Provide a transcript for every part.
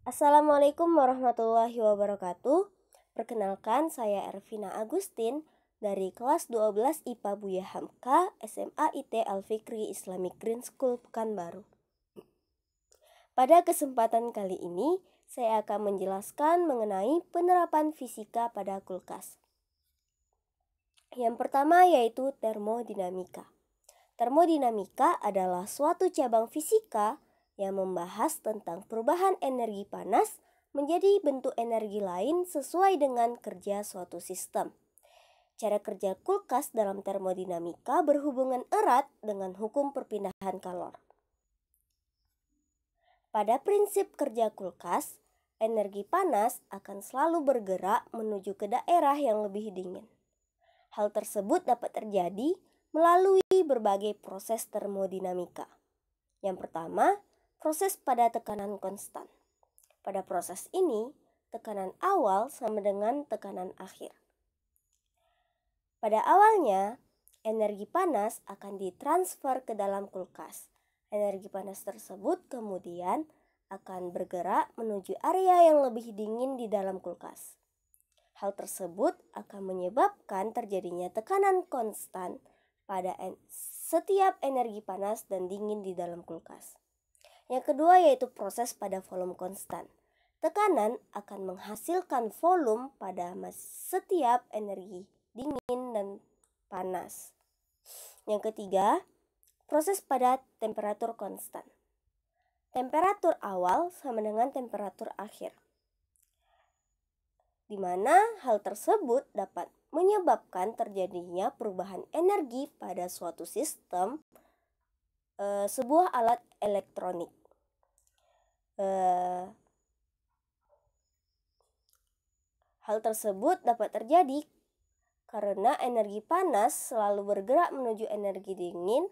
Assalamualaikum warahmatullahi wabarakatuh. Perkenalkan saya Ervina Agustin dari kelas 12 IPA Buya Hamka SMA IT Al Fikri Islamic Green School Pekanbaru. Pada kesempatan kali ini, saya akan menjelaskan mengenai penerapan fisika pada kulkas. Yang pertama yaitu termodinamika. Termodinamika adalah suatu cabang fisika yang membahas tentang perubahan energi panas menjadi bentuk energi lain sesuai dengan kerja suatu sistem. Cara kerja kulkas dalam termodinamika berhubungan erat dengan hukum perpindahan kalor. Pada prinsip kerja kulkas, energi panas akan selalu bergerak menuju ke daerah yang lebih dingin. Hal tersebut dapat terjadi melalui berbagai proses termodinamika. Yang pertama, proses pada tekanan konstan. Pada proses ini, tekanan awal sama dengan tekanan akhir. Pada awalnya, energi panas akan ditransfer ke dalam kulkas. Energi panas tersebut kemudian akan bergerak menuju area yang lebih dingin di dalam kulkas. Hal tersebut akan menyebabkan terjadinya tekanan konstan pada setiap energi panas dan dingin di dalam kulkas. Yang kedua yaitu proses pada volume konstan. Tekanan akan menghasilkan volume pada setiap energi dingin dan panas. Yang ketiga, proses pada temperatur konstan. Temperatur awal sama dengan temperatur akhir. Di mana hal tersebut dapat menyebabkan terjadinya perubahan energi pada suatu sistem e, sebuah alat elektronik. Eh, hal tersebut dapat terjadi karena energi panas selalu bergerak menuju energi dingin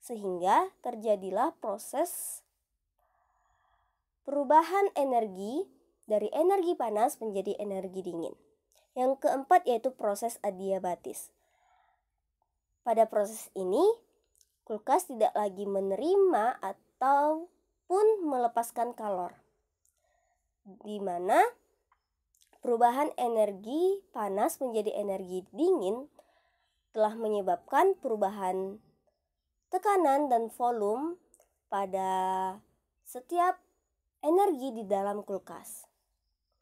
sehingga terjadilah proses perubahan energi dari energi panas menjadi energi dingin. Yang keempat yaitu proses adiabatis. Pada proses ini, kulkas tidak lagi menerima atau pun melepaskan kalor. Di mana perubahan energi panas menjadi energi dingin telah menyebabkan perubahan tekanan dan volume pada setiap energi di dalam kulkas.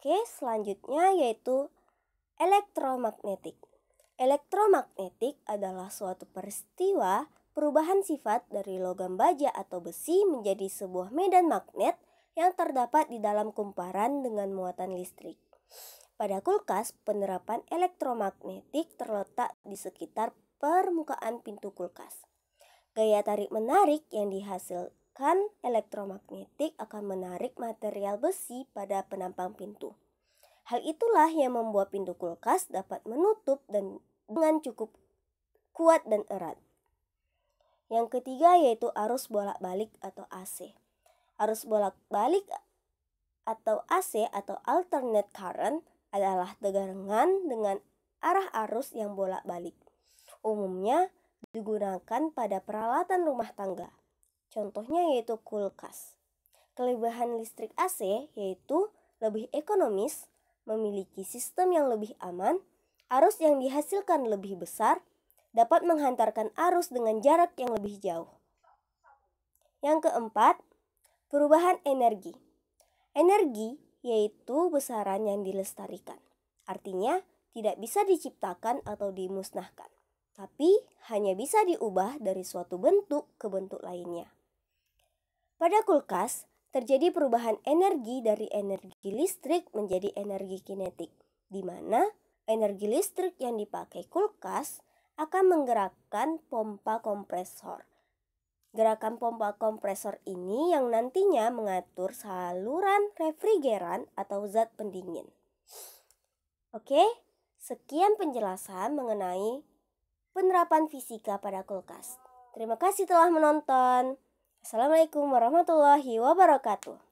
Oke, selanjutnya yaitu elektromagnetik. Elektromagnetik adalah suatu peristiwa Perubahan sifat dari logam baja atau besi menjadi sebuah medan magnet yang terdapat di dalam kumparan dengan muatan listrik. Pada kulkas, penerapan elektromagnetik terletak di sekitar permukaan pintu kulkas. Gaya tarik menarik yang dihasilkan elektromagnetik akan menarik material besi pada penampang pintu. Hal itulah yang membuat pintu kulkas dapat menutup dan dengan cukup kuat dan erat. Yang ketiga yaitu arus bolak-balik atau AC. Arus bolak-balik atau AC atau alternate current adalah tegangan dengan arah arus yang bolak-balik. Umumnya digunakan pada peralatan rumah tangga. Contohnya yaitu kulkas. Kelebihan listrik AC yaitu lebih ekonomis, memiliki sistem yang lebih aman, arus yang dihasilkan lebih besar, dapat menghantarkan arus dengan jarak yang lebih jauh. Yang keempat, perubahan energi. Energi yaitu besaran yang dilestarikan. Artinya, tidak bisa diciptakan atau dimusnahkan, tapi hanya bisa diubah dari suatu bentuk ke bentuk lainnya. Pada kulkas, terjadi perubahan energi dari energi listrik menjadi energi kinetik, di mana energi listrik yang dipakai kulkas akan menggerakkan pompa kompresor. Gerakan pompa kompresor ini yang nantinya mengatur saluran refrigeran atau zat pendingin. Oke, sekian penjelasan mengenai penerapan fisika pada kulkas. Terima kasih telah menonton. Assalamualaikum warahmatullahi wabarakatuh.